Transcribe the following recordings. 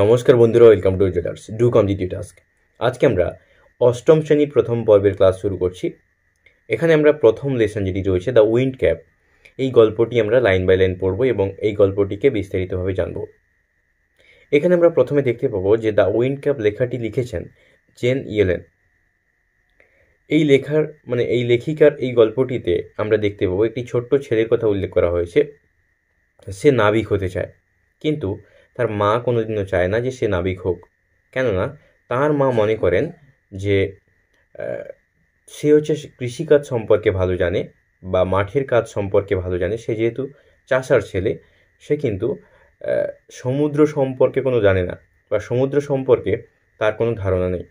নমস্কার বন্ধুরা welcome to Jetters do দ্বিতীয় টাস্ক আজকে আমরা অষ্টম শ্রেণীর প্রথম পর্বের ক্লাস শুরু করছি এখানে আমরা প্রথম লেসন যেটি রয়েছে দ্য উইন্ড ক্যাপ এই গল্পটি আমরা লাইন বাই লাইন পড়ব এবং এই গল্পটিকে বিস্তারিতভাবে জানব এখানে আমরা প্রথমে দেখতে পাবো যে দ্য উইন্ড ক্যাপ লেখাটি লিখেছেন জেন ইয়েলেন এই লেখার মানে এই লেখিকার এই গল্পটিতে আমরা দেখতে পাবো একটি ছোট্ট ছেলের কথা উল্লেখ করা হয়েছে সে নাবিক হতে চায় কিন্তু তার মা কোনোদিনও চায় না যে সে নাবিক হোক কেননা তার মা মনে করেন যে সে হচ্ছে কৃষিকাজ সম্পর্কে ভালো জানে বা মাঠের কাজ সম্পর্কে ভালো জানে সে যেহেতু চাষার ছেলে সে কিন্তু সমুদ্র সম্পর্কে কোনো জানে না বা সমুদ্র সম্পর্কে তার কোনো ধারণা নেই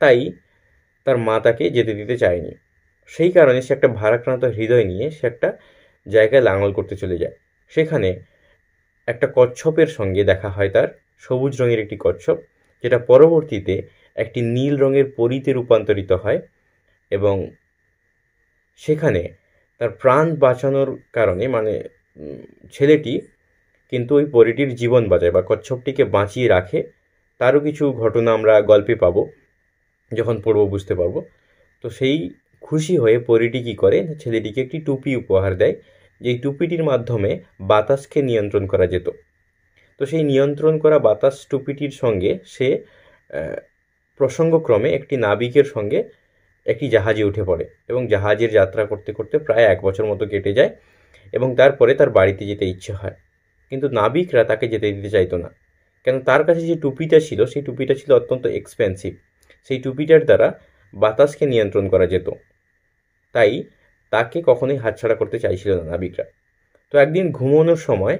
তাই তার মা তাকে যেতে দিতে চায়নি সেই কারণে সে একটা ভারাক্রান্ত হৃদয় নিয়ে সে একটা জায়গায় লাঙল করতে চলে যায় সেখানে একটা কচ্ছপের সঙ্গে দেখা হয় তার সবুজ রঙের একটি কচ্ছপ যেটা পরবর্তীতে একটি নীল রঙের পরীতে রূপান্তরিত হয় এবং সেখানে তার প্রাণ বাঁচানোর কারণে মানে ছেলেটি কিন্তু ওই পরীটির জীবন বাঁচায় বা কচ্ছপটিকে বাঁচিয়ে রাখে তারও কিছু ঘটনা আমরা গল্পে পাবো যখন পড়ব বুঝতে পারবো তো সেই খুশি হয়ে পরীটি কী করে ছেলেটিকে একটি টুপি উপহার দেয় যেই টুপিটির মাধ্যমে বাতাসকে নিয়ন্ত্রণ করা যেত তো সেই নিয়ন্ত্রণ করা বাতাস টুপিটির সঙ্গে সে প্রসঙ্গক্রমে একটি নাবিকের সঙ্গে একটি জাহাজে উঠে পড়ে এবং জাহাজের যাত্রা করতে করতে প্রায় এক বছর মতো কেটে যায় এবং তারপরে তার বাড়িতে যেতে ইচ্ছে হয় কিন্তু নাবিকরা তাকে যেতে দিতে চাইতো না কেন তার কাছে যে টুপিটা ছিল সেই টুপিটা ছিল অত্যন্ত এক্সপেন্সিভ সেই টুপিটার দ্বারা বাতাসকে নিয়ন্ত্রণ করা যেত তাই তাকে কখনোই হাতছাড়া করতে চাইছিল না নাবিকরা তো একদিন ঘুমানোর সময়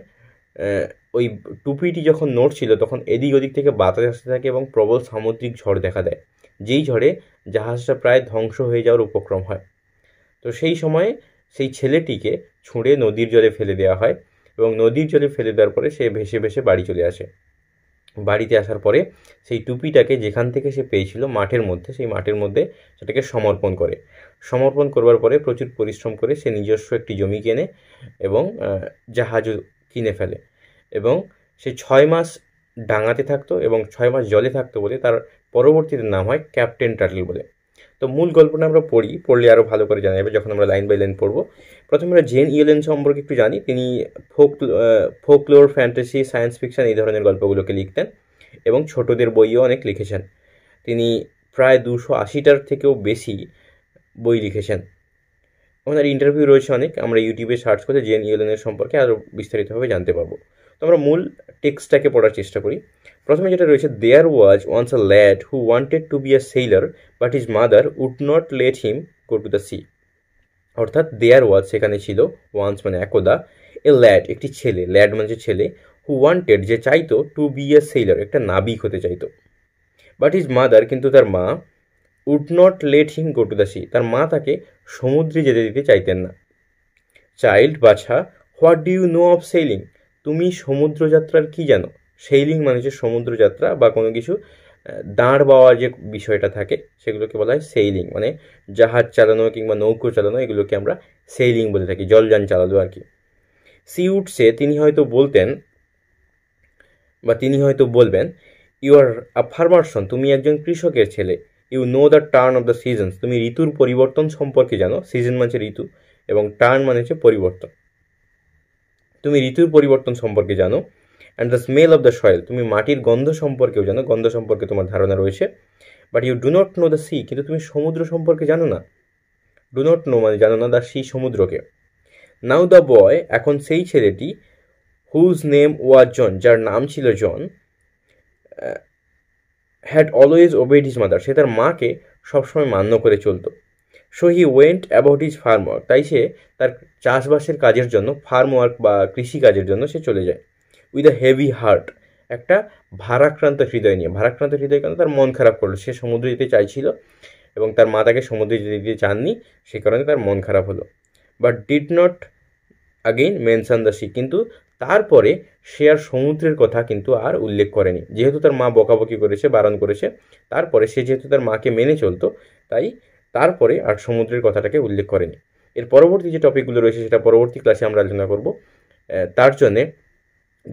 ওই টুপিটি যখন নড়ছিল তখন এদিক ওদিক থেকে বাতাস আসতে থাকে এবং প্রবল সামুদ্রিক ঝড় দেখা দেয় যেই ঝড়ে জাহাজটা প্রায় ধ্বংস হয়ে যাওয়ার উপক্রম হয় তো সেই সময়ে সেই ছেলেটিকে ছুঁড়ে নদীর জলে ফেলে দেওয়া হয় এবং নদীর জলে ফেলে দেওয়ার পরে সে ভেসে ভেসে বাড়ি চলে আসে বাড়িতে আসার পরে সেই টুপিটাকে যেখান থেকে সে পেয়েছিল মাঠের মধ্যে সেই মাঠের মধ্যে সেটাকে সমর্পণ করে সমর্পণ করবার পরে প্রচুর পরিশ্রম করে সে নিজস্ব একটি জমি কেনে এবং জাহাজও কিনে ফেলে এবং সে ছয় মাস ডাঙাতে থাকতো এবং ছয় মাস জলে থাকতো বলে তার পরবর্তীতে নাম হয় ক্যাপ্টেন টার্টল বলে তো মূল গল্পটা আমরা পড়ি পড়লে আরও ভালো করে জানা যাবে যখন আমরা লাইন বাই লাইন পড়বো প্রথমে আমরা জেন ইয়েলেন সম্পর্কে একটু জানি তিনি folk folklore fantasy science fiction এই ধরনের গল্পগুলোকে লিখতেন এবং ছোটদের বইও অনেক লিখেছেন তিনি প্রায় দুশো আশিটার থেকেও বেশি বই লিখেছেন ওনার ইন্টারভিউ রয়েছে অনেক আমরা ইউটিউবে সার্চ করে জেন ইয়েলেনের সম্পর্কে আরও বিস্তারিতভাবে জানতে পারবো তো আমরা মূল টেক্সটটাকে পড়ার চেষ্টা করি প্রথমে যেটা রয়েছে there was once a lad who wanted to be a sailor but his mother would not let him go to the sea অর্থাৎ দেয়ার ওয়াজ সেখানে ছিল ওয়ান্স মানে একদা এ ল্যাড একটি ছেলে ল্যাড মানে যে ছেলে হু ওয়ান্টেড যে চাইতো টু বি এ সেইলার একটা নাবিক হতে চাইতো বাট ইজ মাদার কিন্তু তার মা would not let him go to the sea তার মা তাকে সমুদ্রে যেতে দিতে চাইতেন না চাইল্ড বাছা what do you know of sailing তুমি সমুদ্রযাত্রার কি জানো সেইলিং মানে হচ্ছে সমুদ্রযাত্রা বা কোনো কিছু দাঁড় বাওয়া যে বিষয়টা থাকে সেগুলোকে বলা হয় সেইলিং মানে জাহাজ চালানো কিংবা নৌকো চালানো এগুলোকে আমরা সেইলিং বলে থাকি জলযান চালালো আর কি সি উডসে তিনি হয়তো বলতেন বা তিনি হয়তো বলবেন ইউ আর আ ফার্মারসন তুমি একজন কৃষকের ছেলে you know the turn of the seasons তুমি ঋতুর পরিবর্তন সম্পর্কে জানো সিজন মানে ঋতু এবং টার্ন মানে হচ্ছে পরিবর্তন তুমি ঋতুর পরিবর্তন সম্পর্কে জানো and the smell of the soil তুমি মাটির গন্ধ সম্পর্কেও জানো গন্ধ সম্পর্কে তোমার ধারণা রয়েছে but you do not know the sea কিন্তু তুমি সমুদ্র সম্পর্কে জানো না ডু নট নো মানে জানো না দ্য সি সমুদ্রকে নাও দ্য বয় এখন সেই ছেলেটি হুজ নেম ওয়াজ জন যার নাম ছিল John had always obeyed his mother সে তার মাকে সবসময় মান্য করে চলতো so he went about his farm work তাই সে তার চাষবাসের কাজের জন্য ফার্ম ওয়ার্ক বা কৃষি কাজের জন্য সে চলে যায় উইথ আ হেভি হার্ট একটা ভারাক্রান্ত হৃদয় নিয়ে ভারাক্রান্ত হৃদয় কেন তার মন খারাপ করলো সে সমুদ্রে যেতে চাইছিল এবং তার মা তাকে সমুদ্রে যেতে দিতে চাননি সে কারণে তার মন খারাপ হলো but did not again mention the sea কিন্তু তারপরে সে আর সমুদ্রের কথা কিন্তু আর উল্লেখ করেনি যেহেতু তার মা বকাবকি করেছে বারণ করেছে তারপরে সে যেহেতু তার মাকে মেনে চলতো তাই তারপরে আর সমুদ্রের কথাটাকে উল্লেখ করেনি এর পরবর্তী যে টপিকগুলো রয়েছে সেটা পরবর্তী ক্লাসে আমরা আলোচনা করব তার জন্যে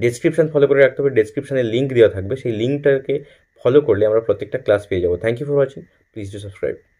ডিসক্রিপশান ফলো করে রাখতে হবে ডেসক্রিপশানে লিঙ্ক দেওয়া থাকবে সেই লিঙ্কটাকে ফলো করলে আমরা প্রত্যেকটা ক্লাস পেয়ে যাব thank you for watching please do subscribe